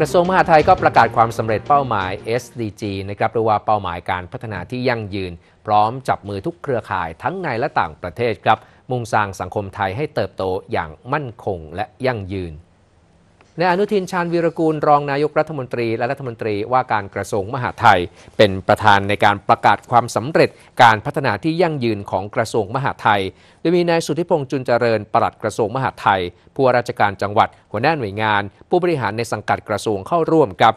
กระทรวงมหาดไทยก็ประกาศความสำเร็จเป้าหมาย SDG นะครับ หรือว่าเป้าหมายการพัฒนาที่ยั่งยืน พร้อมจับมือทุกเครือข่ายทั้งในและต่างประเทศครับ มุ่งสร้างสังคมไทยให้เติบโตอย่างมั่นคงและยั่งยืนนายอนุทินชาญวีรกูลรองนายกรัฐมนตรีและรัฐมนตรีว่าการกระทรวงมหาดไทย เป็นประธานในการประกาศความสำเร็จการพัฒนาที่ยั่งยืนของกระทรวงมหาดไทยโดยมีนายสุทธิพงษ์จุนเจริญปลัดกระทรวงมหาดไทย ผู้ว่าราชการจังหวัดหัวหน้าหน่วยงาน ผู้บริหารในสังกัดกระทรวงเข้าร่วมกับ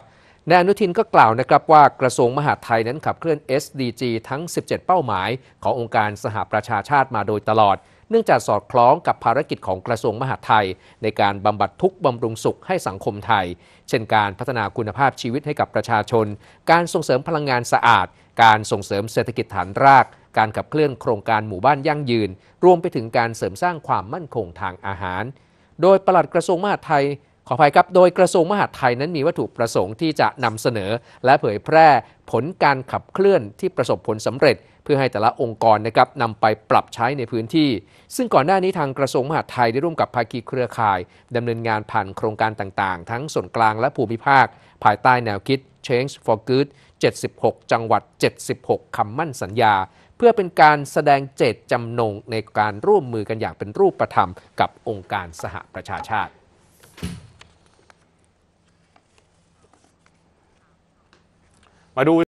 นายอนุทินก็กล่าวนะครับว่ากระทรวงมหาดไทยนั้นขับเคลื่อน SDG ทั้ง 17 เป้าหมาย ขององค์การสหประชาชาติมาโดยตลอด เนื่องจากสอดคล้องกับภารกิจของกระทรวงมหาดไทย ในการบำบัดทุกบำรุงสุขให้สังคมไทย เช่นการพัฒนาคุณภาพชีวิตให้กับประชาชน การส่งเสริมพลังงานสะอาด การส่งเสริมเศรษฐกิจฐานราก การขับเคลื่อนโครงการหมู่บ้านยั่งยืน รวมไปถึงการเสริมสร้างความมั่นคงทางอาหาร โดยปลัดกระทรวงมหาดไทยขออภัยครับ โดยกระทรวงมหาดไทยนั้นมีวัตถุประสงค์ที่จะนำเสนอ และเผยแพร่ผลการขับเคลื่อนที่ประสบผลสำเร็จ เพื่อให้แต่ละองค์กรนะครับนำไปปรับใช้ในพื้นที่ ซึ่งก่อนหน้านี้ทางกระทรวงมหาดไทยได้ร่วมกับภาคีเครือข่าย ดำเนินงานผ่านโครงการต่าง ๆ ทั้งส่วนกลางและภูมิภาค ภายใต้แนวคิด Change for Good 76 จังหวัด 76คำมั่นสัญญา เพื่อเป็นการแสดงเจตจำนงในการร่วมมือกันอย่างเป็นรูปธรรม กับองค์การสหประชาชาติ Maar doel